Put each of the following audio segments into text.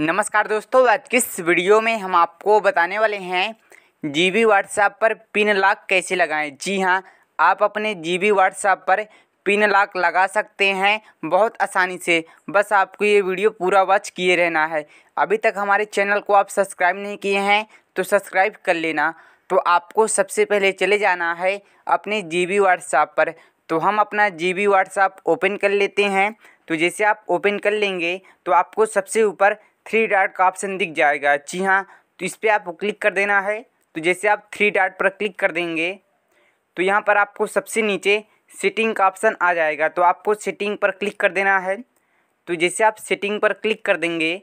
नमस्कार दोस्तों आज की इस वीडियो में हम आपको बताने वाले हैं जीबी व्हाट्सएप पर पिन लॉक कैसे लगाएं जी हाँ आप अपने जीबी व्हाट्सएप पर पिन लॉक लगा सकते हैं बहुत आसानी से बस आपको ये वीडियो पूरा वॉच किए रहना है अभी तक हमारे चैनल को आप सब्सक्राइब नहीं किए हैं तो सब्सक्राइब कर लेना तो आपको सबसे पहले चले जाना है अपने बी व्हाट्सएप पर तो हम अपना बी व्हाट्सएप ओपन कर लेते हैं तो जैसे आप ओपन कर लेंगे तो आपको सबसे ऊपर थ्री डॉट का ऑप्शन दिख जाएगा जी हाँ तो इस पर आपको क्लिक कर देना है तो जैसे आप थ्री डॉट पर क्लिक कर देंगे तो यहाँ पर आपको सबसे नीचे सेटिंग का ऑप्शन आ जाएगा तो आपको सेटिंग पर क्लिक कर देना है तो जैसे आप सेटिंग पर क्लिक कर देंगे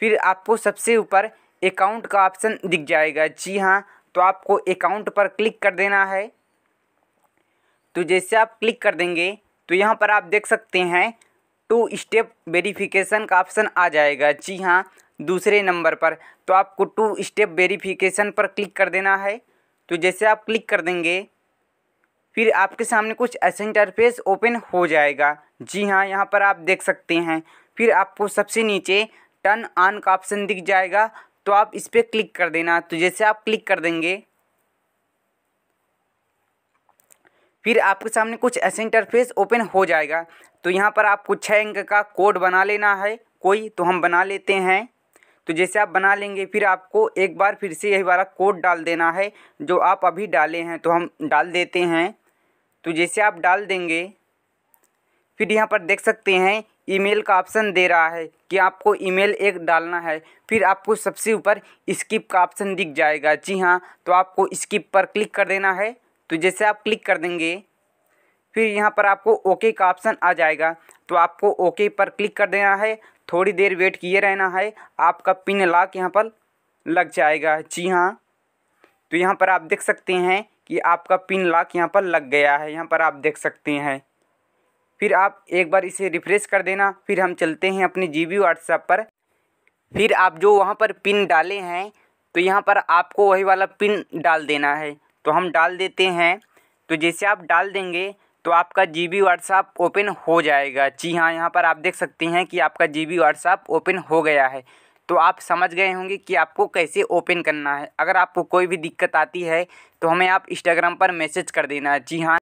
फिर आपको सबसे ऊपर अकाउंट का ऑप्शन दिख जाएगा जी हाँ तो आपको अकाउंट पर क्लिक कर देना है तो जैसे आप क्लिक कर देंगे तो यहाँ पर आप देख सकते हैं टू स्टेप वेरिफिकेशन का ऑप्शन आ जाएगा जी हाँ दूसरे नंबर पर तो आपको टू स्टेप वेरिफिकेशन पर क्लिक कर देना है तो जैसे आप क्लिक कर देंगे फिर आपके सामने कुछ ऐसा इंटरफेस ओपन हो जाएगा जी हाँ यहाँ पर आप देख सकते हैं फिर आपको सबसे नीचे टर्न ऑन का ऑप्शन दिख जाएगा तो आप इस पर क्लिक कर देना तो जैसे आप क्लिक कर देंगे फिर आपके सामने कुछ ऐसे इंटरफेस ओपन हो जाएगा तो यहाँ पर आपको छः अंक का कोड बना लेना है कोई तो हम बना लेते हैं तो जैसे आप बना लेंगे फिर आपको एक बार फिर से यही वाला कोड डाल देना है जो आप अभी डाले हैं तो हम डाल देते हैं तो जैसे आप डाल देंगे फिर यहाँ पर देख सकते हैं ईमेल का ऑप्शन दे रहा है कि आपको ईमेल एक डालना है फिर आपको सबसे ऊपर स्किप का ऑप्शन दिख जाएगा जी हाँ तो आपको स्किप पर क्लिक कर देना है तो जैसे आप क्लिक कर देंगे फिर यहाँ पर आपको ओके का ऑप्शन आ जाएगा तो आपको ओके पर क्लिक कर देना है थोड़ी देर वेट किए रहना है आपका पिन लॉक यहाँ पर लग जाएगा जी हाँ तो यहाँ पर आप देख सकते हैं कि आपका पिन लॉक यहाँ पर लग गया है यहाँ पर आप देख सकते हैं फिर आप एक बार इसे रिफ्रेश कर देना फिर हम चलते हैं अपने जी बी व्हाट्सएप पर फिर आप जो वहाँ पर पिन डाले हैं तो यहाँ पर आपको वही वाला पिन डाल देना है तो हम डाल देते हैं तो जैसे आप डाल देंगे तो आपका जी बी व्हाट्सअप ओपन हो जाएगा जी हाँ यहाँ पर आप देख सकते हैं कि आपका जी बी व्हाट्सअप ओपन हो गया है तो आप समझ गए होंगे कि आपको कैसे ओपन करना है अगर आपको कोई भी दिक्कत आती है तो हमें आप इंस्टाग्राम पर मैसेज कर देना जी हाँ